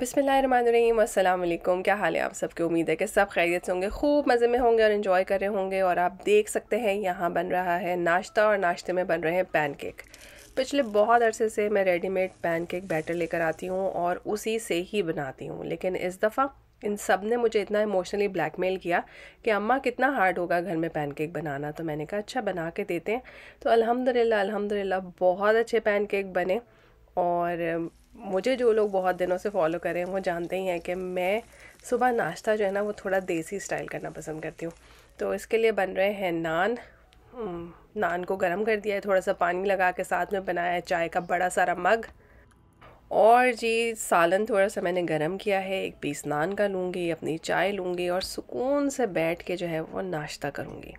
बिसमीम अल्लाम क्या हाल है आप सबके उम्मीद है कि सब खैरियत से होंगे खूब मज़े में होंगे और इन्जॉय कर रहे होंगे और आप देख सकते हैं यहाँ बन रहा है नाश्ता और नाश्ते में बन रहे हैं पैनकेक पिछले बहुत अरसे से मैं रेडीमेड पैनकेक बैटर लेकर आती हूँ और उसी से ही बनाती हूँ लेकिन इस दफ़ा इन सब ने मुझे इतना इमोशनली ब्लैकमेल किया कि अम्मा कितना हार्ड होगा घर में पैनकेक बनाना तो मैंने कहा अच्छा बना के देते हैं तो अल्हम्दुलिल्लाह अल्हम्दुलिल्लाह बहुत अच्छे पैनकेक बने और मुझे जो लोग बहुत दिनों से फॉलो कर रहे हैं वो जानते ही हैं कि मैं सुबह नाश्ता जो है ना वो थोड़ा देसी स्टाइल करना पसंद करती हूँ तो इसके लिए बन रहे हैं नान नान को गर्म कर दिया है थोड़ा सा पानी लगा के साथ में बनाया है चाय का बड़ा सारा मग और जी सालन थोड़ा सा मैंने गर्म किया है एक पीस नान का लूँगी अपनी चाय लूँगी और सुकून से बैठ के जो है वो नाश्ता करूँगी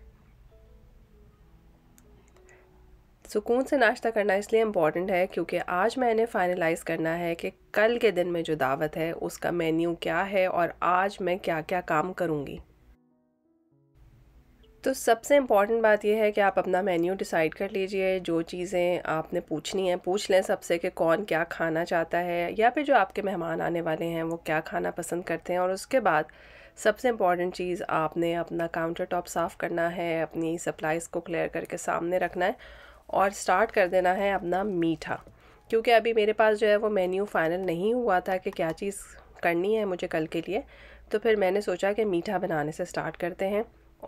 सुकून से नाश्ता करना इसलिए इम्पॉर्टेंट है क्योंकि आज मैंने फाइनलाइज़ करना है कि कल के दिन में जो दावत है उसका मेन्यू क्या है और आज मैं क्या क्या काम करूँगी तो सबसे इम्पॉर्टेंट बात यह है कि आप अपना मेन्यू डिसाइड कर लीजिए जो चीज़ें आपने पूछनी है पूछ लें सबसे कि कौन क्या खाना चाहता है या फिर जो आपके मेहमान आने वाले हैं वो क्या खाना पसंद करते हैं और उसके बाद सबसे इम्पॉर्टेंट चीज़ आपने अपना काउंटर टॉप साफ़ करना है अपनी सप्लाइज़ को क्लियर करके सामने रखना है और स्टार्ट कर देना है अपना मीठा क्योंकि अभी मेरे पास जो है वो मेन्यू फाइनल नहीं हुआ था कि क्या चीज़ करनी है मुझे कल के लिए तो फिर मैंने सोचा कि मीठा बनाने से स्टार्ट करते हैं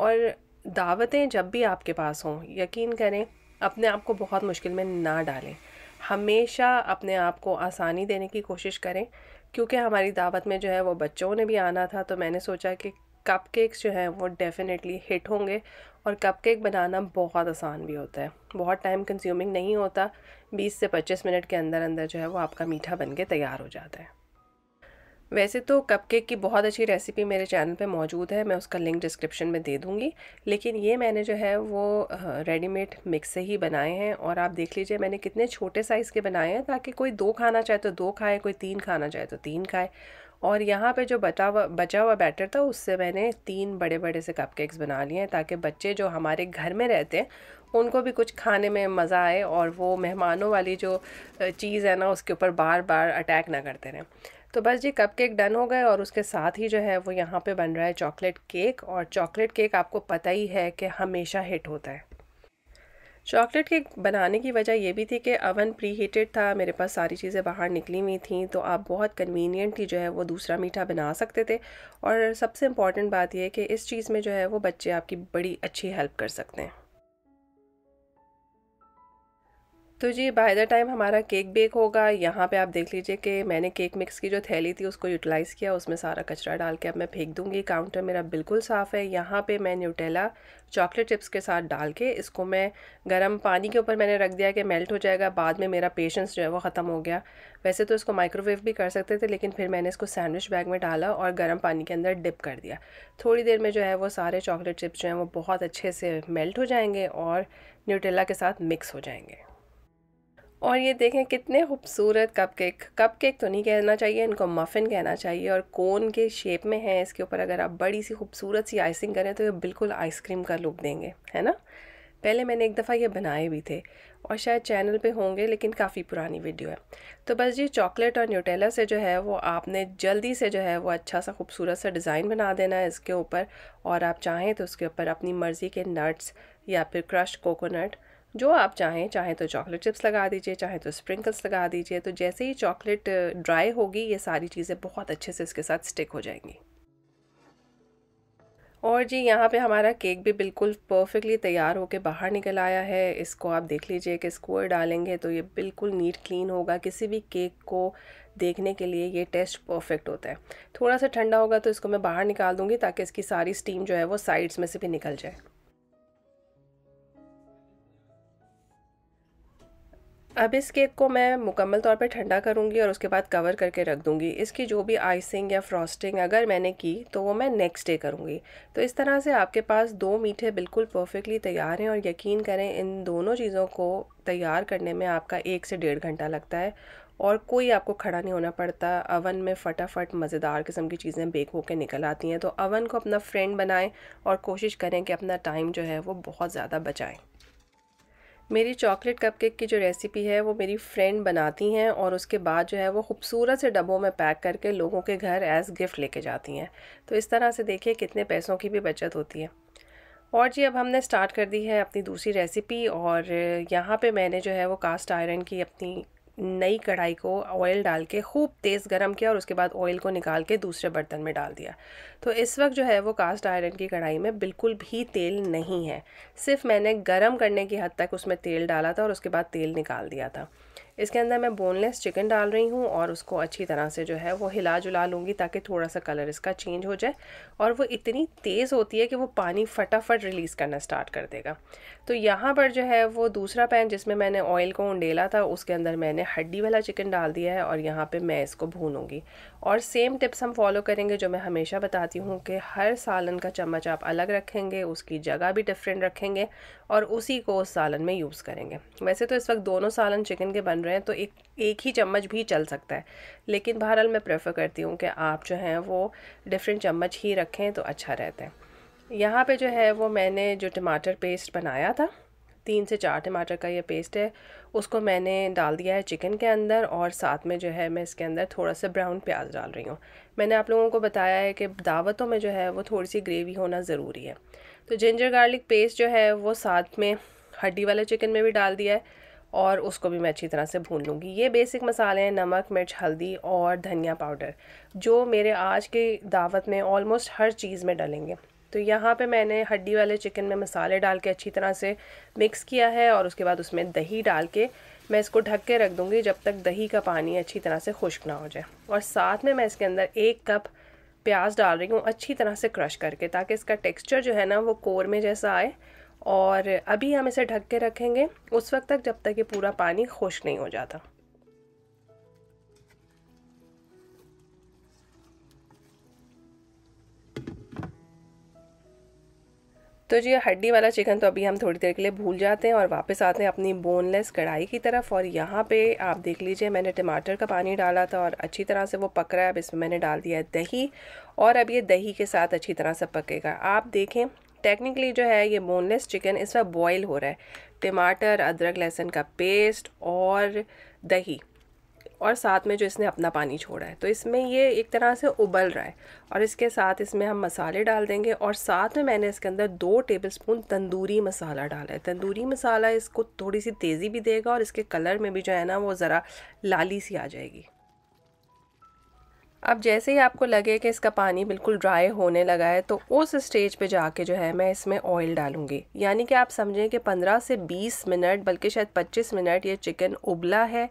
और दावतें जब भी आपके पास हों यकीन करें अपने आप को बहुत मुश्किल में ना डालें हमेशा अपने आप को आसानी देने की कोशिश करें क्योंकि हमारी दावत में जो है वो बच्चों ने भी आना था तो मैंने सोचा कि कप केक्स जो हैं वो डेफ़िनेटली हिट होंगे और कपकेक बनाना बहुत आसान भी होता है बहुत टाइम कंज्यूमिंग नहीं होता 20 से 25 मिनट के अंदर अंदर जो है वो आपका मीठा बन के तैयार हो जाता है वैसे तो कपकेक की बहुत अच्छी रेसिपी मेरे चैनल पे मौजूद है मैं उसका लिंक डिस्क्रिप्शन में दे दूँगी लेकिन ये मैंने जो है वो रेडीमेड मिक्स से ही बनाए हैं और आप देख लीजिए मैंने कितने छोटे साइज़ के बनाए हैं ताकि कोई दो खाना चाहे तो दो खाए कोई तीन खाना चाहे तो तीन खाए और यहाँ पे जो बचा हुआ बचा हुआ बैटर था उससे मैंने तीन बड़े बड़े से कपकेक्स बना लिए हैं ताकि बच्चे जो हमारे घर में रहते हैं उनको भी कुछ खाने में मज़ा आए और वो मेहमानों वाली जो चीज़ है ना उसके ऊपर बार बार अटैक ना करते रहें तो बस जी कप केक डन हो गए और उसके साथ ही जो है वो यहाँ पे बन रहा है चॉकलेट केक और चॉकलेट केक आपको पता ही है कि हमेशा हिट होता है चॉकलेट केक बनाने की वजह ये भी थी कि अवन प्री हीटेड था मेरे पास सारी चीज़ें बाहर निकली हुई थी तो आप बहुत कन्वीनियंटली जो है वो दूसरा मीठा बना सकते थे और सबसे इम्पॉर्टेंट बात यह कि इस चीज़ में जो है वो बच्चे आपकी बड़ी अच्छी हेल्प कर सकते हैं तो जी बाय द टाइम हमारा केक बेक होगा यहाँ पे आप देख लीजिए कि मैंने केक मिक्स की जो थैली थी उसको यूटिलाइज़ किया उसमें सारा कचरा डाल के अब मैं फेंक दूँगी काउंटर मेरा बिल्कुल साफ़ है यहाँ पे मैं न्यूटेला चॉकलेट चिप्स के साथ डाल के इसको मैं गर्म पानी के ऊपर मैंने रख दिया कि मेल्ट हो जाएगा बाद में मेरा पेशेंस जो है वो ख़त्म हो गया वैसे तो इसको माइक्रोवेव भी कर सकते थे लेकिन फिर मैंने इसको सैंडविच बैग में डाला और गर्म पानी के अंदर डिप कर दिया थोड़ी देर में जो है वो सारे चॉकलेट चिप्स जो हैं वो बहुत अच्छे से मेल्ट हो जाएंगे और न्यूटेला के साथ मिक्स हो जाएंगे और ये देखें कितने खूबसूरत कपकेक कपकेक तो नहीं कहना चाहिए इनको मफ़िन कहना चाहिए और कोन के शेप में है इसके ऊपर अगर आप बड़ी सी खूबसूरत सी आइसिंग करें तो ये बिल्कुल आइसक्रीम का लुक देंगे है ना पहले मैंने एक दफ़ा ये बनाए भी थे और शायद चैनल पे होंगे लेकिन काफ़ी पुरानी वीडियो है तो बस ये चॉकलेट और न्यूटेला से जो है वो आपने जल्दी से जो है वो अच्छा सा खूबसूरत सा डिज़ाइन बना देना है इसके ऊपर और आप चाहें तो उसके ऊपर अपनी मर्ज़ी के नट्स या फिर क्रश कोकोनट जो आप चाहें चाहे तो चॉकलेट चिप्स लगा दीजिए चाहे तो स्प्रिंकल्स लगा दीजिए तो जैसे ही चॉकलेट ड्राई uh, होगी ये सारी चीज़ें बहुत अच्छे से इसके साथ स्टिक हो जाएंगी और जी यहाँ पे हमारा केक भी बिल्कुल परफेक्टली तैयार होके बाहर निकल आया है इसको आप देख लीजिए कि स्कोर डालेंगे तो ये बिल्कुल नीट क्लीन होगा किसी भी केक को देखने के लिए ये टेस्ट परफेक्ट होता है थोड़ा सा ठंडा होगा तो इसको मैं बाहर निकाल दूँगी ताकि इसकी सारी स्टीम जो है वो साइड्स में से भी निकल जाए अब इस केक को मैं मुकम्मल तौर पर ठंडा करूँगी और उसके बाद कवर करके रख दूँगी इसकी जो भी आइसिंग या फ्रॉस्टिंग अगर मैंने की तो वो मैं नेक्स्ट डे करूँगी तो इस तरह से आपके पास दो मीठे बिल्कुल परफेक्टली तैयार हैं और यकीन करें इन दोनों चीज़ों को तैयार करने में आपका एक से डेढ़ घंटा लगता है और कोई आपको खड़ा नहीं होना पड़ता अवन में फटाफट मज़ेदार किस्म की चीज़ें बेक होकर निकल आती हैं तो अवन को अपना फ्रेंड बनाएं और कोशिश करें कि अपना टाइम जो है वो बहुत ज़्यादा बचाएं मेरी चॉकलेट कपकेक की जो रेसिपी है वो मेरी फ्रेंड बनाती हैं और उसके बाद जो है वो खूबसूरत से डब्बों में पैक करके लोगों के घर एज गिफ्ट लेके जाती हैं तो इस तरह से देखिए कितने पैसों की भी बचत होती है और जी अब हमने स्टार्ट कर दी है अपनी दूसरी रेसिपी और यहाँ पे मैंने जो है वो कास्ट आयरन की अपनी नई कढ़ाई को ऑयल डाल के खूब तेज़ गर्म किया और उसके बाद ऑयल को निकाल के दूसरे बर्तन में डाल दिया तो इस वक्त जो है वो कास्ट आयरन की कढ़ाई में बिल्कुल भी तेल नहीं है सिर्फ मैंने गर्म करने की हद तक उसमें तेल डाला था और उसके बाद तेल निकाल दिया था इसके अंदर मैं बोनलेस चिकन डाल रही हूँ और उसको अच्छी तरह से जो है वो हिला जुला लूँगी ताकि थोड़ा सा कलर इसका चेंज हो जाए और वो इतनी तेज़ होती है कि वो पानी फटाफट रिलीज़ करना स्टार्ट कर देगा तो यहाँ पर जो है वो दूसरा पैन जिसमें मैंने ऑयल को उंडेला था उसके अंदर मैंने हड्डी वाला चिकन डाल दिया है और यहाँ पे मैं इसको भूनूंगी और सेम टिप्स हम फॉलो करेंगे जो मैं हमेशा बताती हूँ कि हर सालन का चम्मच आप अलग रखेंगे उसकी जगह भी डिफरेंट रखेंगे और उसी को उस सालन में यूज़ करेंगे वैसे तो इस वक्त दोनों सालन चिकन के बन रहे हैं तो एक एक ही चम्मच भी चल सकता है लेकिन बहरहाल मैं प्रेफर करती हूँ कि आप जो हैं वो डिफरेंट चम्मच ही रखें तो अच्छा रहता है यहाँ पे जो है वो मैंने जो टमाटर पेस्ट बनाया था तीन से चार टमाटर का ये पेस्ट है उसको मैंने डाल दिया है चिकन के अंदर और साथ में जो है मैं इसके अंदर थोड़ा सा ब्राउन प्याज डाल रही हूँ मैंने आप लोगों को बताया है कि दावतों में जो है वो थोड़ी सी ग्रेवी होना ज़रूरी है तो जिंजर गार्लिक पेस्ट जो है वो साथ में हड्डी वाले चिकन में भी डाल दिया है और उसको भी मैं अच्छी तरह से भून लूँगी ये बेसिक मसाले हैं नमक मिर्च हल्दी और धनिया पाउडर जो मेरे आज की दावत में ऑलमोस्ट हर चीज़ में डलेंगे तो यहाँ पे मैंने हड्डी वाले चिकन में मसाले डाल के अच्छी तरह से मिक्स किया है और उसके बाद उसमें दही डाल के मैं इसको ढक के रख दूँगी जब तक दही का पानी अच्छी तरह से खुश्क ना हो जाए और साथ में मैं इसके अंदर एक कप प्याज डाल रही हूँ अच्छी तरह से क्रश करके ताकि इसका टेक्स्चर जो है ना वो कोर में जैसा आए और अभी हम इसे ढक के रखेंगे उस वक्त तक जब तक ये पूरा पानी खुश्क नहीं हो जाता तो जी हड्डी वाला चिकन तो अभी हम थोड़ी देर के लिए भूल जाते हैं और वापस आते हैं अपनी बोनलेस कढ़ाई की तरफ और यहाँ पे आप देख लीजिए मैंने टमाटर का पानी डाला था और अच्छी तरह से वो पक रहा है अब इसमें मैंने डाल दिया है दही और अब ये दही के साथ अच्छी तरह से पकेगा आप देखें टेक्निकली जो है ये बोनलेस चिकन इस वक्त बॉयल हो रहा है टमाटर अदरक लहसुन का पेस्ट और दही और साथ में जो इसने अपना पानी छोड़ा है तो इसमें ये एक तरह से उबल रहा है और इसके साथ इसमें हम मसाले डाल देंगे और साथ में मैंने इसके अंदर दो टेबलस्पून तंदूरी मसाला डाला है तंदूरी मसाला इसको थोड़ी सी तेज़ी भी देगा और इसके कलर में भी जो है ना वो ज़रा लाली सी आ जाएगी अब जैसे ही आपको लगे कि इसका पानी बिल्कुल ड्राई होने लगा है तो उस स्टेज पे जाके जो है मैं इसमें ऑयल डालूँगी यानी कि आप समझें कि 15 से 20 मिनट बल्कि शायद 25 मिनट ये चिकन उबला है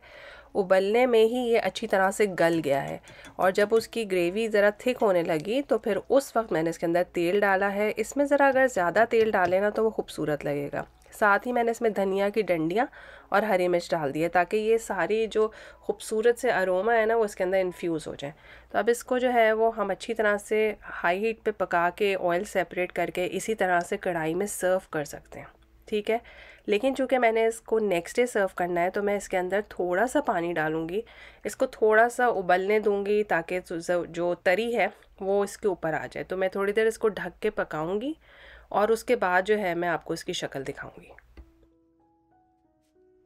उबलने में ही ये अच्छी तरह से गल गया है और जब उसकी ग्रेवी ज़रा थिक होने लगी तो फिर उस वक्त मैंने इसके अंदर तेल डाला है इसमें ज़रा अगर ज़्यादा तेल डालें ना तो वो खूबसूरत लगेगा साथ ही मैंने इसमें धनिया की डंडियाँ और हरी मिर्च डाल दी है ताकि ये सारी जो खूबसूरत से अरोमा है ना वो इसके अंदर इन्फ्यूज़ हो जाए तो अब इसको जो है वो हम अच्छी तरह से हाई हीट पे पका के ऑयल सेपरेट करके इसी तरह से कढ़ाई में सर्व कर सकते हैं ठीक है लेकिन चूँकि मैंने इसको नेक्स्ट डे सर्व करना है तो मैं इसके अंदर थोड़ा सा पानी डालूँगी इसको थोड़ा सा उबलने दूँगी ताकि जो तरी है वो इसके ऊपर आ जाए तो मैं थोड़ी देर इसको ढक के पकाऊंगी और उसके बाद जो है मैं आपको इसकी शक्ल दिखाऊँगी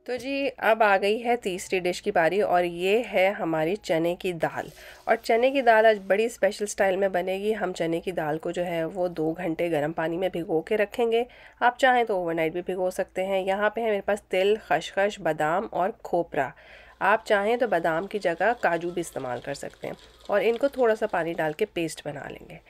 तो जी अब आ गई है तीसरी डिश की बारी और ये है हमारी चने की दाल और चने की दाल आज बड़ी स्पेशल स्टाइल में बनेगी हम चने की दाल को जो है वो दो घंटे गर्म पानी में भिगो के रखेंगे आप चाहें तो ओवरनाइट भी भिगो सकते हैं यहाँ पे है मेरे पास तिल खशखश बादाम और खोपरा आप चाहें तो बादाम की जगह काजू भी इस्तेमाल कर सकते हैं और इनको थोड़ा सा पानी डाल के पेस्ट बना लेंगे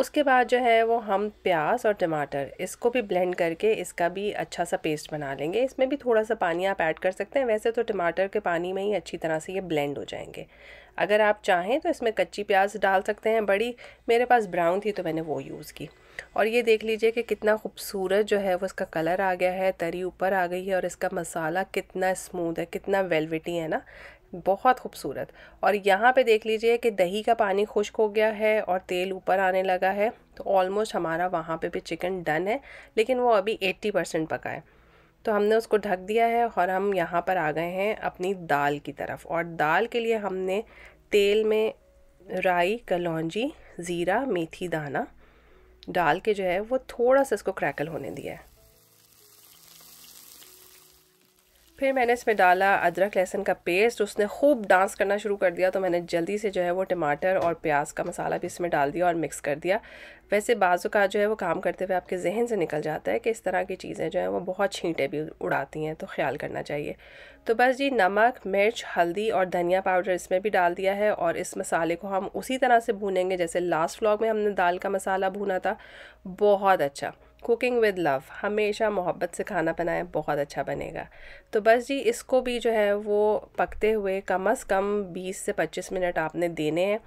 उसके बाद जो है वो हम प्याज और टमाटर इसको भी ब्लेंड करके इसका भी अच्छा सा पेस्ट बना लेंगे इसमें भी थोड़ा सा पानी आप ऐड कर सकते हैं वैसे तो टमाटर के पानी में ही अच्छी तरह से ये ब्लेंड हो जाएंगे अगर आप चाहें तो इसमें कच्ची प्याज डाल सकते हैं बड़ी मेरे पास ब्राउन थी तो मैंने वो यूज़ की और ये देख लीजिए कि कितना खूबसूरत जो है वो इसका कलर आ गया है तरी ऊपर आ गई है और इसका मसाला कितना स्मूथ है कितना वेलविटी है ना बहुत खूबसूरत और यहाँ पे देख लीजिए कि दही का पानी खुश्क हो गया है और तेल ऊपर आने लगा है तो ऑलमोस्ट हमारा वहाँ पे भी चिकन डन है लेकिन वो अभी 80 परसेंट पका है तो हमने उसको ढक दिया है और हम यहाँ पर आ गए हैं अपनी दाल की तरफ और दाल के लिए हमने तेल में राई कलौजी ज़ीरा मेथी दाना डाल के जो है वो थोड़ा सा इसको क्रैकल होने दिया है फिर मैंने इसमें डाला अदरक लहसुन का पेस्ट उसने खूब डांस करना शुरू कर दिया तो मैंने जल्दी से जो है वो टमाटर और प्याज का मसाला भी इसमें डाल दिया और मिक्स कर दिया वैसे बाजू का जो है वो काम करते हुए आपके जहन से निकल जाता है कि इस तरह की चीज़ें जो हैं वो बहुत छींटे भी उड़ाती हैं तो ख्याल करना चाहिए तो बस जी नमक मिर्च हल्दी और धनिया पाउडर इसमें भी डाल दिया है और इस मसाले को हम उसी तरह से भूनेंगे जैसे लास्ट व्लॉग में हमने दाल का मसाला भूना था बहुत अच्छा कुकिंग विद लव हमेशा मोहब्बत से खाना बनाएं बहुत अच्छा बनेगा तो बस जी इसको भी जो है वो पकते हुए कम अज़ कम 20 से 25 मिनट आपने देने हैं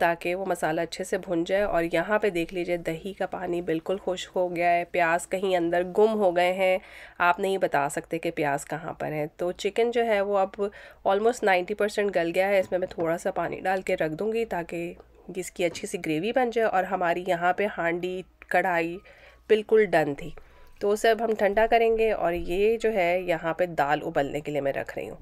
ताकि वो मसाला अच्छे से भुन जाए और यहाँ पे देख लीजिए दही का पानी बिल्कुल खुश हो गया है प्याज कहीं अंदर गुम हो गए हैं आप नहीं बता सकते कि प्याज कहाँ पर है तो चिकन जो है वो अब ऑलमोस्ट नाइन्टी परसेंट गल गया है इसमें मैं थोड़ा सा पानी डाल के रख दूँगी ताकि इसकी अच्छी सी ग्रेवी बन जाए और हमारी यहाँ पर हांडी कढ़ाई बिल्कुल डन थी तो उसे अब हम ठंडा करेंगे और ये जो है यहाँ पे दाल उबलने के लिए मैं रख रही हूँ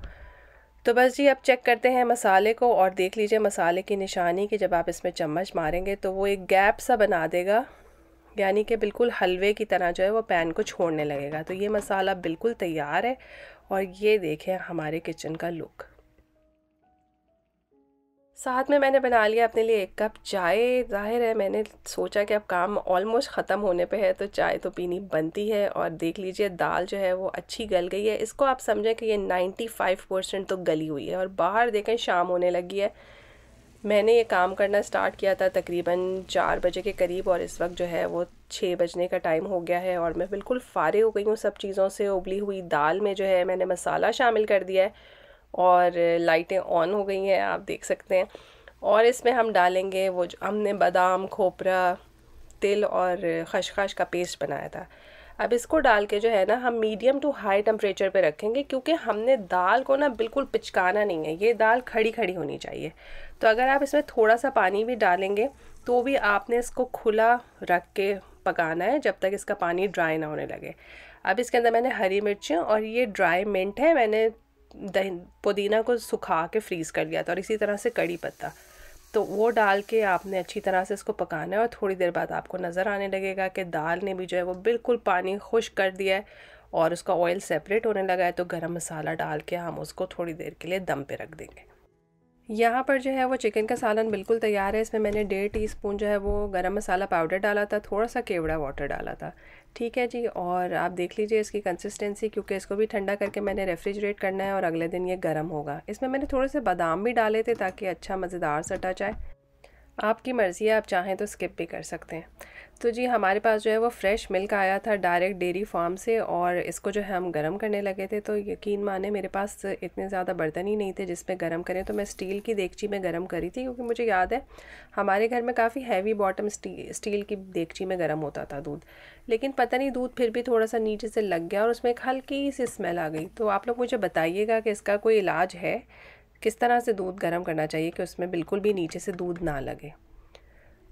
तो बस जी अब चेक करते हैं मसाले को और देख लीजिए मसाले की निशानी कि जब आप इसमें चम्मच मारेंगे तो वो एक गैप सा बना देगा यानी कि बिल्कुल हलवे की तरह जो है वो पैन को छोड़ने लगेगा तो ये मसाला बिल्कुल तैयार है और ये देखें हमारे किचन का लुक साथ में मैंने बना लिया अपने लिए एक कप चाय जाहिर है मैंने सोचा कि अब काम ऑलमोस्ट ख़त्म होने पे है तो चाय तो पीनी बनती है और देख लीजिए दाल जो है वो अच्छी गल गई है इसको आप समझें कि ये 95 परसेंट तो गली हुई है और बाहर देखें शाम होने लगी है मैंने ये काम करना स्टार्ट किया था तकरीबन चार बजे के करीब और इस वक्त जो है वो छः बजने का टाइम हो गया है और मैं बिल्कुल फारे हो गई हूँ सब चीज़ों से उबली हुई दाल में जो है मैंने मसाला शामिल कर दिया है और लाइटें ऑन हो गई हैं आप देख सकते हैं और इसमें हम डालेंगे वो जो हमने बादाम खोपरा तिल और खशखाश का पेस्ट बनाया था अब इसको डाल के जो है ना हम मीडियम टू हाई टेम्परेचर पे रखेंगे क्योंकि हमने दाल को ना बिल्कुल पिचकाना नहीं है ये दाल खड़ी खड़ी होनी चाहिए तो अगर आप इसमें थोड़ा सा पानी भी डालेंगे तो भी आपने इसको खुला रख के पकाना है जब तक इसका पानी ड्राई ना होने लगे अब इसके अंदर मैंने हरी मिर्चें और ये ड्राई मिंट है मैंने पुदीना को सुखा के फ्रीज़ कर लिया था और इसी तरह से कड़ी पत्ता तो वो डाल के आपने अच्छी तरह से इसको पकाना है और थोड़ी देर बाद आपको नज़र आने लगेगा कि दाल ने भी जो है वो बिल्कुल पानी खुश कर दिया है और उसका ऑयल सेपरेट होने लगा है तो गरम मसाला डाल के हम उसको थोड़ी देर के लिए दम पे रख देंगे यहाँ पर जो है वो चिकन का सालन बिल्कुल तैयार है इसमें मैंने डेढ़ टी स्पून जो है वो गरम मसाला पाउडर डाला था थोड़ा सा केवड़ा वाटर डाला था ठीक है जी और आप देख लीजिए इसकी कंसिस्टेंसी क्योंकि इसको भी ठंडा करके मैंने रेफ्रिजरेट करना है और अगले दिन ये गर्म होगा इसमें मैंने थोड़े से बादाम भी डाले थे ताकि अच्छा मज़ेदार सा टच आए आपकी मर्ज़ी है आप चाहें तो स्किप भी कर सकते हैं तो जी हमारे पास जो है वो फ्रेश मिल्क आया था डायरेक्ट डेरी फार्म से और इसको जो है हम गर्म करने लगे थे तो यकीन माने मेरे पास इतने ज़्यादा बर्तन ही नहीं थे जिसमें गर्म करें तो मैं स्टील की देगची में गर्म करी थी क्योंकि मुझे याद है हमारे घर में काफ़ी हैवी बॉटम स्टी, स्टील की देगची में गर्म होता था दूध लेकिन पता नहीं दूध फिर भी थोड़ा सा नीचे से लग गया और उसमें एक हल्की सी स्मेल आ गई तो आप लोग मुझे बताइएगा कि इसका कोई इलाज है किस तरह से दूध गर्म करना चाहिए कि उसमें बिल्कुल भी नीचे से दूध ना लगे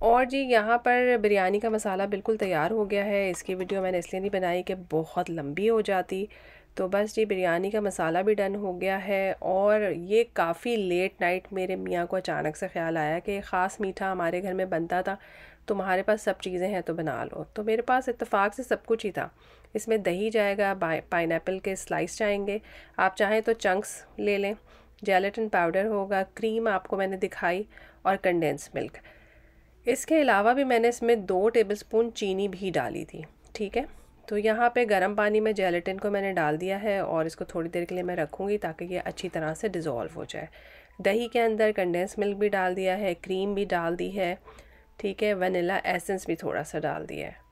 और जी यहाँ पर बिरयानी का मसाला बिल्कुल तैयार हो गया है इसकी वीडियो मैंने इसलिए नहीं बनाई कि बहुत लंबी हो जाती तो बस जी बिरयानी का मसाला भी डन हो गया है और ये काफ़ी लेट नाइट मेरे मियाँ को अचानक से ख्याल आया कि ख़ास मीठा हमारे घर में बनता था तुम्हारे पास सब चीज़ें हैं तो बना लो तो मेरे पास इतफ़ाक़ से सब कुछ ही था इसमें दही जाएगा पाइन के स्लाइस जाएंगे आप चाहें तो चंक्स ले लें जेलेटिन पाउडर होगा क्रीम आपको मैंने दिखाई और कंडेंस मिल्क इसके अलावा भी मैंने इसमें दो टेबलस्पून चीनी भी डाली थी ठीक है तो यहाँ पे गर्म पानी में जेलेटिन को मैंने डाल दिया है और इसको थोड़ी देर के लिए मैं रखूँगी ताकि ये अच्छी तरह से डिज़ोल्व हो जाए दही के अंदर कंडेंस मिल्क भी डाल दिया है क्रीम भी डाल दी है ठीक है वनीला एसेंस भी थोड़ा सा डाल दिया है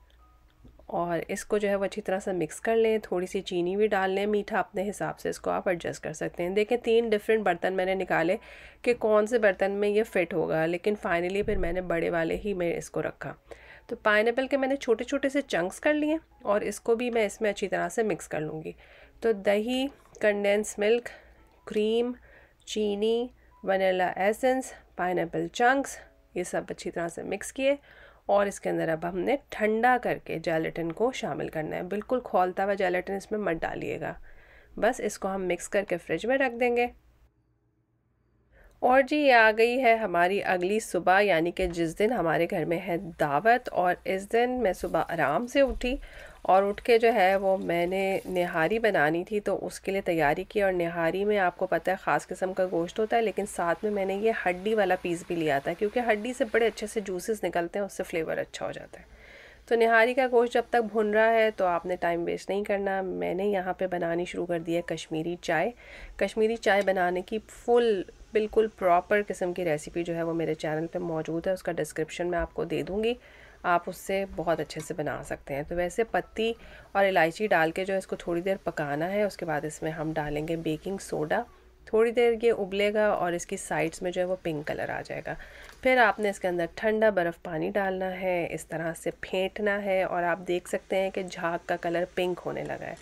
और इसको जो है वो अच्छी तरह से मिक्स कर लें थोड़ी सी चीनी भी डाल लें मीठा अपने हिसाब से इसको आप एडजस्ट कर सकते हैं देखें तीन डिफरेंट बर्तन मैंने निकाले कि कौन से बर्तन में ये फ़िट होगा लेकिन फ़ाइनली फिर मैंने बड़े वाले ही में इसको रखा तो पाइन के मैंने छोटे छोटे से चंक्स कर लिए और इसको भी मैं इसमें अच्छी तरह से मिक्स कर लूँगी तो दही कंडेंस मिल्क क्रीम चीनी वनीला एसेंस पाइन चंक्स ये सब अच्छी तरह से मिक्स किए और इसके अंदर अब हमने ठंडा करके जेलेटिन को शामिल करना है बिल्कुल खोलता हुआ जेलेटिन इसमें मत डालिएगा बस इसको हम मिक्स करके फ्रिज में रख देंगे और जी ये आ गई है हमारी अगली सुबह यानी कि जिस दिन हमारे घर में है दावत और इस दिन मैं सुबह आराम से उठी और उठ के जो है वो मैंने निहारी बनानी थी तो उसके लिए तैयारी की और निहारी में आपको पता है ख़ास किस्म का गोश्त होता है लेकिन साथ में मैंने ये हड्डी वाला पीस भी लिया था क्योंकि हड्डी से बड़े अच्छे से जूसेस निकलते हैं उससे फ्लेवर अच्छा हो जाता है तो निहारी का गोश्त जब तक भुन रहा है तो आपने टाइम वेस्ट नहीं करना मैंने यहाँ पर बनानी शुरू कर दी है कश्मीरी चाय कश्मीरी चाय बनाने की फुल बिल्कुल प्रॉपर किस्म की रेसिपी जो है वो मेरे चैनल पर मौजूद है उसका डिस्क्रिप्शन मैं आपको दे दूँगी आप उससे बहुत अच्छे से बना सकते हैं तो वैसे पत्ती और इलायची डाल के जो है इसको थोड़ी देर पकाना है उसके बाद इसमें हम डालेंगे बेकिंग सोडा थोड़ी देर ये उबलेगा और इसकी साइड्स में जो है वो पिंक कलर आ जाएगा फिर आपने इसके अंदर ठंडा बर्फ़ पानी डालना है इस तरह से फेंटना है और आप देख सकते हैं कि झाग का कलर पिंक होने लगा है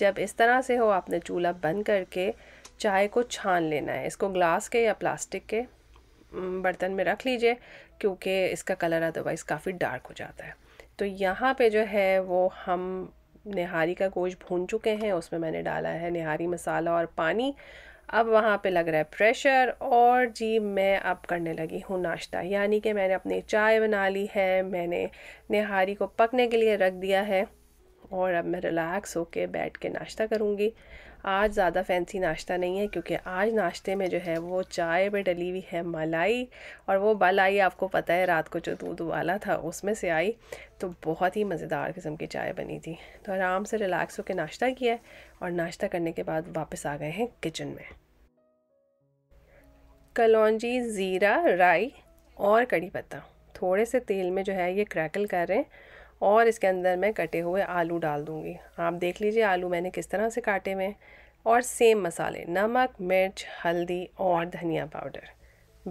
जब इस तरह से हो आपने चूल्हा बंद करके चाय को छान लेना है इसको ग्लास के या प्लास्टिक के बर्तन में रख लीजिए क्योंकि इसका कलर अदरवाइज़ काफ़ी डार्क हो जाता है तो यहाँ पे जो है वो हम निहारी का गोश्त भून चुके हैं उसमें मैंने डाला है निहारी मसाला और पानी अब वहाँ पे लग रहा है प्रेशर और जी मैं अब करने लगी हूँ नाश्ता यानी कि मैंने अपनी चाय बना ली है मैंने निहारी को पकने के लिए रख दिया है और अब मैं रिलैक्स होके बैठ के नाश्ता करूँगी आज ज़्यादा फैंसी नाश्ता नहीं है क्योंकि आज नाश्ते में जो है वो चाय पे डली हुई है मलाई और वो बलाई आपको पता है रात को जो दूध उबाला था उसमें से आई तो बहुत ही मज़ेदार किस्म की चाय बनी थी तो आराम से रिलैक्स होकर नाश्ता किया और नाश्ता करने के बाद वापस आ गए हैं किचन में कलौजी ज़ीरा राई और कड़ी पत्ता थोड़े से तेल में जो है ये क्रैकल कर रहे हैं और इसके अंदर मैं कटे हुए आलू डाल दूँगी आप देख लीजिए आलू मैंने किस तरह से काटे हुए और सेम मसाले नमक मिर्च हल्दी और धनिया पाउडर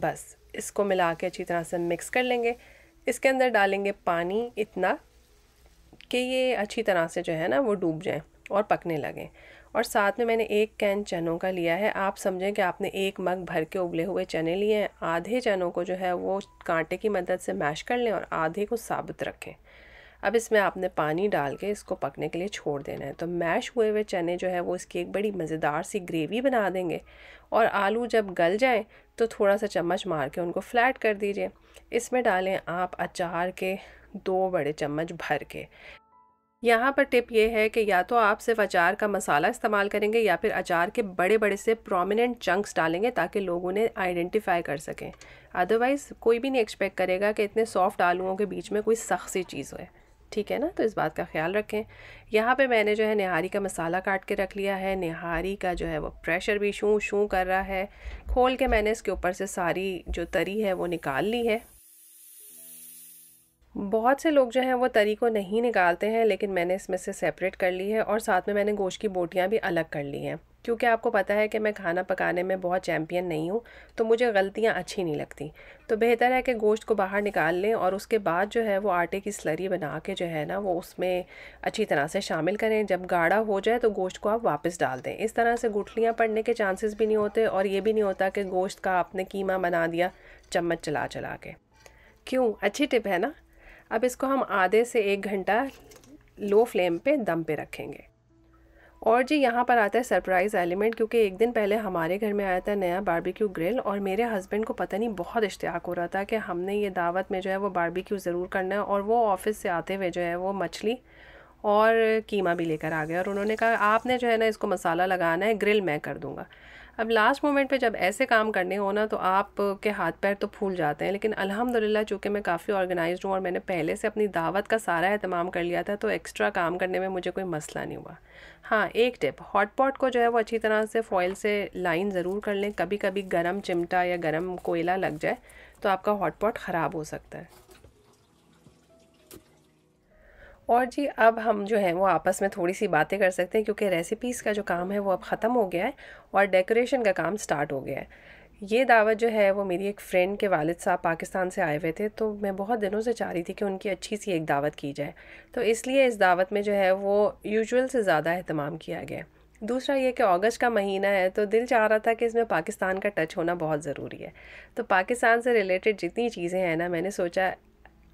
बस इसको मिला के अच्छी तरह से मिक्स कर लेंगे इसके अंदर डालेंगे पानी इतना कि ये अच्छी तरह से जो है ना वो डूब जाए और पकने लगें और साथ में मैंने एक कैन चनों का लिया है आप समझें कि आपने एक मग भर के उबले हुए चने लिए हैं आधे चनों को जो है वो कांटे की मदद से मैश कर लें और आधे को साबुत रखें अब इसमें आपने पानी डाल के इसको पकने के लिए छोड़ देना है तो मैश हुए हुए चने जो है वो इसकी एक बड़ी मज़ेदार सी ग्रेवी बना देंगे और आलू जब गल जाएँ तो थोड़ा सा चम्मच मार के उनको फ्लैट कर दीजिए इसमें डालें आप अचार के दो बड़े चम्मच भर के यहाँ पर टिप ये है कि या तो आप सिर्फ अचार का मसाला इस्तेमाल करेंगे या फिर अचार के बड़े बड़े से प्रोमिनेंट चंक्स डालेंगे ताकि लोग उन्हें आइडेंटिफाई कर सकें अदरवाइज़ कोई भी नहीं एक्सपेक्ट करेगा कि इतने सॉफ्ट आलूओं के बीच में कोई सख्त सी चीज़ हो ठीक है ना तो इस बात का ख्याल रखें यहाँ पे मैंने जो है निहारी का मसाला काट के रख लिया है निहारी का जो है वो प्रेशर भी शू शू कर रहा है खोल के मैंने इसके ऊपर से सारी जो तरी है वो निकाल ली है बहुत से लोग जो हैं वो तरी को नहीं निकालते हैं लेकिन मैंने इसमें से सेपरेट कर ली है और साथ में मैंने गोश्त की बोटियाँ भी अलग कर ली हैं क्योंकि आपको पता है कि मैं खाना पकाने में बहुत चैम्पियन नहीं हूँ तो मुझे गलतियाँ अच्छी नहीं लगती तो बेहतर है कि गोश्त को बाहर निकाल लें और उसके बाद जो है वो आटे की स्लरी बना के जो है ना वो उसमें अच्छी तरह से शामिल करें जब गाढ़ा हो जाए तो गोश्त को आप वापस डाल दें इस तरह से गुठलियाँ पड़ने के चांसेस भी नहीं होते और ये भी नहीं होता कि गोश्त का आपने कीमा बना दिया चम्मच चला चला के क्यों अच्छी टिप है ना अब इसको हम आधे से एक घंटा लो फ्लेम पे दम पे रखेंगे और जी यहाँ पर आता है सरप्राइज़ एलिमेंट क्योंकि एक दिन पहले हमारे घर में आया था नया बारबेक्यू ग्रिल और मेरे हस्बैंड को पता नहीं बहुत इश्तियाक हो रहा था कि हमने ये दावत में जो है वो बारबेक्यू ज़रूर करना है और वो ऑफिस से आते हुए जो है वो मछली और कीमा भी लेकर आ गया और उन्होंने कहा आपने जो है ना इसको मसाला लगाना है ग्रिल मैं कर दूँगा अब लास्ट मोमेंट पे जब ऐसे काम करने हो ना तो आपके हाथ पैर तो फूल जाते हैं लेकिन अल्हम्दुलिल्लाह चूँकि मैं काफ़ी ऑर्गेनाइज हूँ और मैंने पहले से अपनी दावत का सारा अहतमाम कर लिया था तो एक्स्ट्रा काम करने में मुझे कोई मसला नहीं हुआ हाँ एक टिप हॉट पॉट को जो है वो अच्छी तरह से फॉयल से लाइन ज़रूर कर लें कभी कभी गर्म चिमटा या गर्म कोयला लग जाए तो आपका हॉट पॉट ख़राब हो सकता है और जी अब हम जो है वो आपस में थोड़ी सी बातें कर सकते हैं क्योंकि रेसिपीज़ का जो काम है वो अब ख़त्म हो गया है और डेकोरेशन का काम स्टार्ट हो गया है ये दावत जो है वो मेरी एक फ्रेंड के वालिद साहब पाकिस्तान से आए हुए थे तो मैं बहुत दिनों से चाह रही थी कि उनकी अच्छी सी एक दावत की जाए तो इसलिए इस दावत में जो है वो यूजुअल से ज़्यादा अहतमाम किया गया दूसरा ये कि अगस्त का महीना है तो दिल चाह रहा था कि इसमें पाकिस्तान का टच होना बहुत ज़रूरी है तो पाकिस्तान से रिलेटेड जितनी चीज़ें हैं ना मैंने सोचा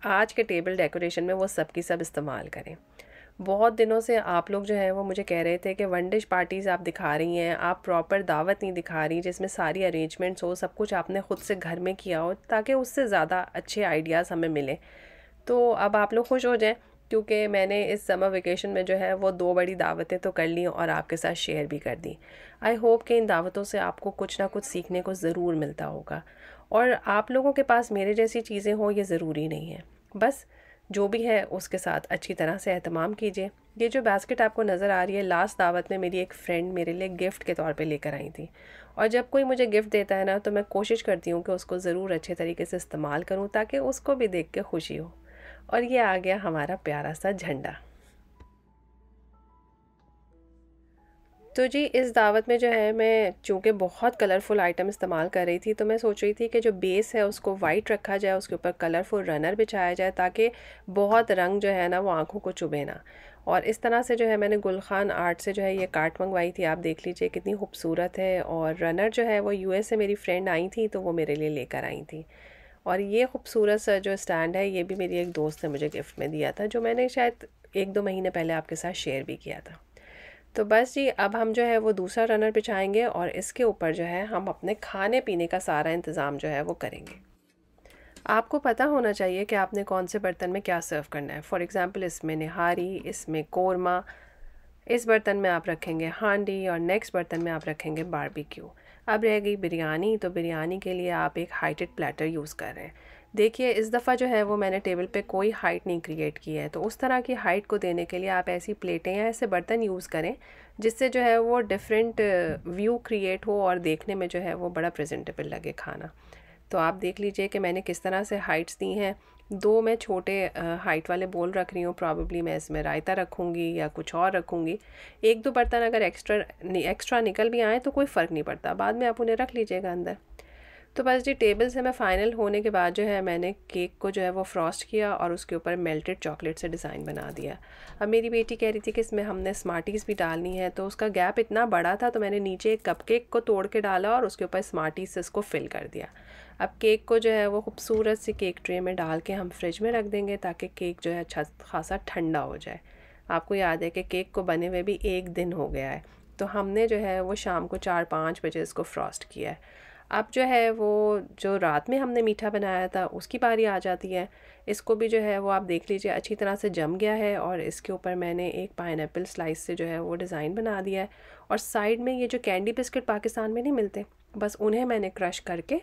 आज के टेबल डेकोरेशन में वो सब की सब इस्तेमाल करें बहुत दिनों से आप लोग जो है वो मुझे कह रहे थे कि वन डिश पार्टीज़ आप दिखा रही हैं आप प्रॉपर दावत नहीं दिखा रही जिसमें सारी अरेंजमेंट्स हो सब कुछ आपने ख़ुद से घर में किया हो ताकि उससे ज़्यादा अच्छे आइडियाज़ हमें मिले तो अब आप लोग खुश हो जाएं क्योंकि मैंने इस समर वेकेशन में जो है वो दो बड़ी दावतें तो कर ली और आपके साथ शेयर भी कर दी आई होप कि इन दावतों से आपको कुछ ना कुछ सीखने को ज़रूर मिलता होगा और आप लोगों के पास मेरे जैसी चीज़ें हों ये ज़रूरी नहीं है बस जो भी है उसके साथ अच्छी तरह से अहतमाम कीजिए ये जो बास्केट आपको नज़र आ रही है लास्ट दावत में मेरी एक फ्रेंड मेरे लिए गिफ्ट के तौर पे लेकर आई थी और जब कोई मुझे गिफ्ट देता है ना तो मैं कोशिश करती हूँ कि उसको ज़रूर अच्छे तरीके से इस्तेमाल करूँ ताकि उसको भी देख के खुशी हो और ये आ गया हमारा प्यारा सा झंडा तो जी इस दावत में जो है मैं चूँकि बहुत कलरफुल आइटम इस्तेमाल कर रही थी तो मैं सोच रही थी कि जो बेस है उसको वाइट रखा जाए उसके ऊपर कलरफुल रनर बिछाया जाए ताकि बहुत रंग जो है ना वो आँखों को चुभे ना और इस तरह से जो है मैंने गुलखान आर्ट से जो है ये कार्ट मंगवाई थी आप देख लीजिए कितनी खूबसूरत है और रनर जो है वो यू से मेरी फ्रेंड आई थी तो वो मेरे लिए लेकर आई थी और ये खूबसूरत सा जो स्टैंड है ये भी मेरी एक दोस्त ने मुझे गिफ्ट में दिया था जो मैंने शायद एक दो महीने पहले आपके साथ शेयर भी किया था तो बस जी अब हम जो है वो दूसरा रनर बिछाएंगे और इसके ऊपर जो है हम अपने खाने पीने का सारा इंतज़ाम जो है वो करेंगे आपको पता होना चाहिए कि आपने कौन से बर्तन में क्या सर्व करना है फॉर एग्ज़ाम्पल इसमें निहारी इसमें कोरमा इस बर्तन में आप रखेंगे हांडी और नेक्स्ट बर्तन में आप रखेंगे बारबिक्यू अब रह गई बिरयानी तो बिरयानी के लिए आप एक हाइटेड प्लेटर यूज़ कर रहे हैं देखिए इस दफ़ा जो है वो मैंने टेबल पे कोई हाइट नहीं क्रिएट की है तो उस तरह की हाइट को देने के लिए आप ऐसी प्लेटें या ऐसे बर्तन यूज़ करें जिससे जो है वो डिफरेंट व्यू क्रिएट हो और देखने में जो है वो बड़ा प्रेजेंटेबल लगे खाना तो आप देख लीजिए कि मैंने किस तरह से हाइट्स दी हैं दो मैं छोटे हाइट वाले बोल रख रही हूँ प्रॉबली मैं इसमें रायता रखूँगी या कुछ और रखूँगी एक दो बर्तन अगर एक्स्ट्रा एक्स्ट्रा निकल भी आए तो कोई फ़र्क नहीं पड़ता बाद में आप उन्हें रख लीजिएगा अंदर तो बस जी टेबल से मैं फ़ाइनल होने के बाद जो है मैंने केक को जो है वो फ्रॉस्ट किया और उसके ऊपर मेल्टेड चॉकलेट से डिज़ाइन बना दिया अब मेरी बेटी कह रही थी कि इसमें हमने स्मार्टीज़ भी डालनी है तो उसका गैप इतना बड़ा था तो मैंने नीचे एक कप केक को तोड़ के डाला और उसके ऊपर स्मार्टीज़ से इसको फिल कर दिया अब केक को जो है वो खूबसूरत सी केक ट्रे में डाल के हम फ्रिज में रख देंगे ताकि केक जो है अच्छा खासा ठंडा हो जाए आपको याद है कि केक को बने हुए भी एक दिन हो गया है तो हमने जो है वो शाम को चार पाँच बजे इसको फ्रॉस्ट किया है अब जो है वो जो रात में हमने मीठा बनाया था उसकी बारी आ जाती है इसको भी जो है वो आप देख लीजिए अच्छी तरह से जम गया है और इसके ऊपर मैंने एक पाइन स्लाइस से जो है वो डिज़ाइन बना दिया है और साइड में ये जो कैंडी बिस्किट पाकिस्तान में नहीं मिलते बस उन्हें मैंने क्रश करके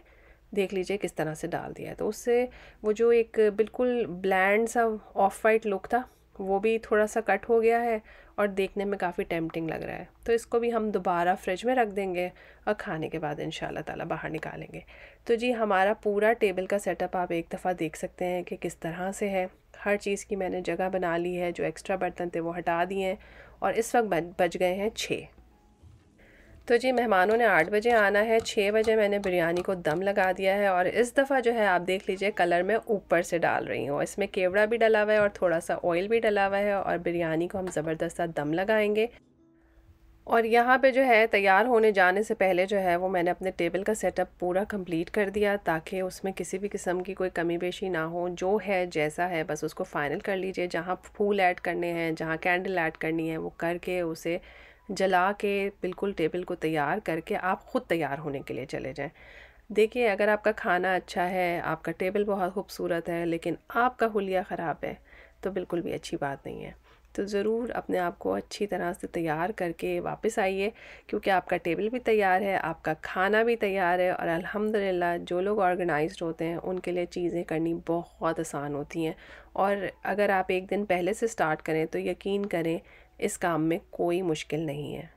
देख लीजिए किस तरह से डाल दिया है तो उससे वो जो एक बिल्कुल ब्लैंड सा ऑफ वाइट लुक था वो भी थोड़ा सा कट हो गया है और देखने में काफ़ी टेम्पटिंग लग रहा है तो इसको भी हम दोबारा फ्रिज में रख देंगे और खाने के बाद इन ताला बाहर निकालेंगे तो जी हमारा पूरा टेबल का सेटअप आप एक दफ़ा देख सकते हैं कि किस तरह से है हर चीज़ की मैंने जगह बना ली है जो एक्स्ट्रा बर्तन थे वो हटा दिए हैं और इस वक्त बच गए हैं छः तो जी मेहमानों ने आठ बजे आना है छः बजे मैंने बिरयानी को दम लगा दिया है और इस दफ़ा जो है आप देख लीजिए कलर मैं ऊपर से डाल रही हूँ इसमें केवड़ा भी डला हुआ है और थोड़ा सा ऑयल भी डला हुआ है और बिरयानी को हम ज़बरदस्ता दम लगाएंगे और यहाँ पे जो है तैयार होने जाने से पहले जो है वो मैंने अपने टेबल का सेटअप पूरा कंप्लीट कर दिया ताकि उसमें किसी भी किस्म की कोई कमी बेशी ना हो जो है जैसा है बस उसको फ़ाइनल कर लीजिए जहाँ फूल ऐड करने हैं जहाँ कैंडल ऐड करनी है वो करके उसे जला के बिल्कुल टेबल को तैयार करके आप ख़ुद तैयार होने के लिए चले जाएं देखिए अगर आपका खाना अच्छा है आपका टेबल बहुत खूबसूरत है लेकिन आपका हुलिया ख़राब है तो बिल्कुल भी अच्छी बात नहीं है तो ज़रूर अपने आप को अच्छी तरह से तैयार करके वापस आइए क्योंकि आपका टेबल भी तैयार है आपका खाना भी तैयार है और अल्हम्दुलिल्लाह जो लोग ऑर्गेनाइज्ड होते हैं उनके लिए चीज़ें करनी बहुत आसान होती हैं और अगर आप एक दिन पहले से स्टार्ट करें तो यकीन करें इस काम में कोई मुश्किल नहीं है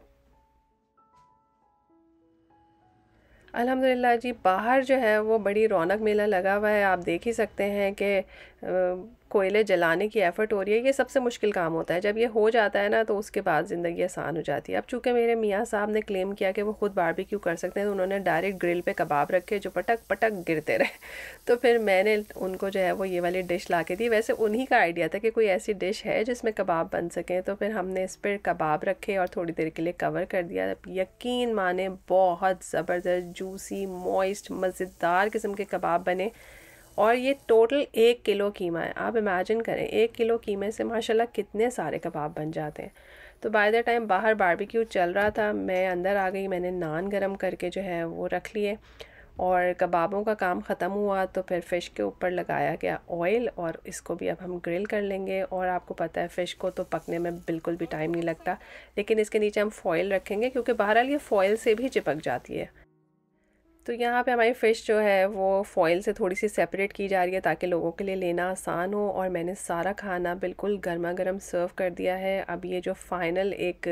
अलहमदिल्ला जी बाहर जो है वो बड़ी रौनक मेला लगा हुआ है आप देख ही सकते हैं कि कोयले जलाने की एफ़र्ट हो रही है ये सबसे मुश्किल काम होता है जब ये हो जाता है ना तो उसके बाद ज़िंदगी आसान हो जाती है अब चूँकि मेरे मियाँ साहब ने क्लेम किया कि वो ख़ुद बारबेक्यू कर सकते हैं तो उन्होंने डायरेक्ट ग्रिल पे कबाब रखे जो पटक पटक गिरते रहे तो फिर मैंने उनको जो है वो ये वाली डिश ला के दी वैसे उन्हीं का आइडिया था कि कोई ऐसी डिश है जिसमें कबाब बन सकें तो फिर हमने इस पर कबाब रखे और थोड़ी देर के लिए कवर कर दिया यकीन माने बहुत ज़बरदस्त जूसी मॉइस्ट मज़ेदार किस्म के कबाब बने और ये टोटल एक किलो कीमा है आप इमेजिन करें एक किलो कीमे से माशाल्लाह कितने सारे कबाब बन जाते हैं तो बाय द टाइम बाहर बारबेक्यू चल रहा था मैं अंदर आ गई मैंने नान गरम करके जो है वो रख लिए और कबाबों का काम ख़त्म हुआ तो फिर फ़िश के ऊपर लगाया गया ऑयल और इसको भी अब हम ग्रिल कर लेंगे और आपको पता है फ़िश को तो पकने में बिल्कुल भी टाइम नहीं लगता लेकिन इसके नीचे हम फॉयल रखेंगे क्योंकि बहरहाल ये फॉयल से भी चिपक जाती है तो यहाँ पे हमारी फ़िश जो है वो फॉइल से थोड़ी सी सेपरेट की जा रही है ताकि लोगों के लिए लेना आसान हो और मैंने सारा खाना बिल्कुल गर्मा गर्म सर्व कर दिया है अब ये जो फ़ाइनल एक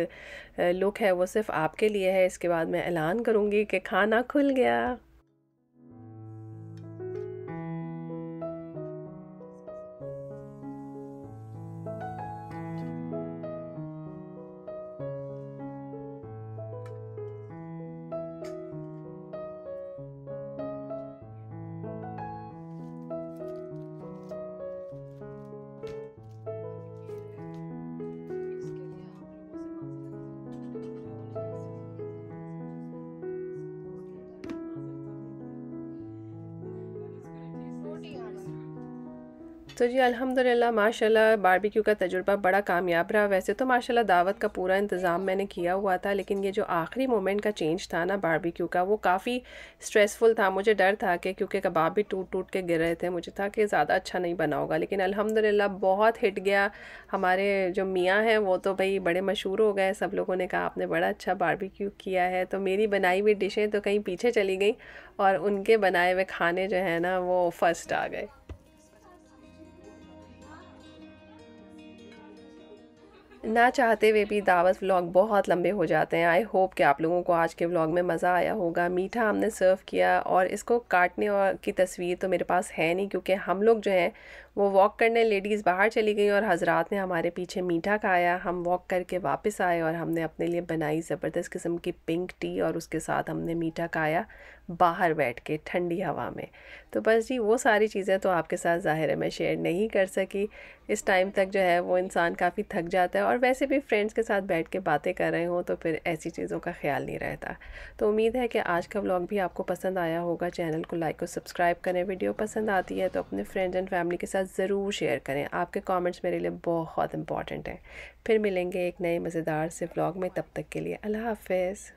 लुक है वो सिर्फ़ आपके लिए है इसके बाद मैं ऐलान करूँगी कि खाना खुल गया तो जी अल्हम्दुलिल्लाह माशाल्लाह बारबेक्यू का तजुर्बा बड़ा कामयाब रहा वैसे तो माशाल्लाह दावत का पूरा इंतज़ाम मैंने किया हुआ था लेकिन ये जो आखिरी मोमेंट का चेंज था ना बारबेक्यू का वो काफ़ी स्ट्रेसफुल था मुझे डर था कि क्योंकि कबाब भी टूट टूट के गिर रहे थे मुझे था कि ज़्यादा अच्छा नहीं बना होगा लेकिन अलहमदिल्ला बहुत हिट गया हमारे जो मियाँ हैं वो तो भाई बड़े मशहूर हो गए सब लोगों ने कहा आपने बड़ा अच्छा बारबेक्यू किया है तो मेरी बनाई हुई डिशें तो कहीं पीछे चली गई और उनके बनाए हुए खाने जो है ना वो फर्स्ट आ गए ना चाहते हुए भी दावत व्लॉग बहुत लंबे हो जाते हैं आई होप कि आप लोगों को आज के व्लॉग में मज़ा आया होगा मीठा हमने सर्व किया और इसको काटने और की तस्वीर तो मेरे पास है नहीं क्योंकि हम लोग जो हैं वो वॉक करने लेडीज़ बाहर चली गई और हज़रात ने हमारे पीछे मीठा खाया हम वॉक करके वापस आए और हमने अपने लिए बनाई ज़बरदस्त किस्म की पिंक टी और उसके साथ हमने मीठा खाया बाहर बैठ के ठंडी हवा में तो बस जी वो सारी चीज़ें तो आपके साथ ज़ाहिर है मैं शेयर नहीं कर सकी इस टाइम तक जो है वो इंसान काफ़ी थक जाता है और वैसे भी फ्रेंड्स के साथ बैठ के बातें कर रहे हों तो फिर ऐसी चीज़ों का ख्याल नहीं रहता तो उम्मीद है कि आज का व्लॉग भी आपको पसंद आया होगा चैनल को लाइक और सब्सक्राइब करें वीडियो पसंद आती है तो अपने फ्रेंड्स एंड फैमिली के साथ ज़रूर शेयर करें आपके कॉमेंट्स मेरे लिए बहुत इंपॉर्टेंट हैं फिर मिलेंगे एक नए मज़ेदार से व्लॉग में तब तक के लिए अल्लाह हाफ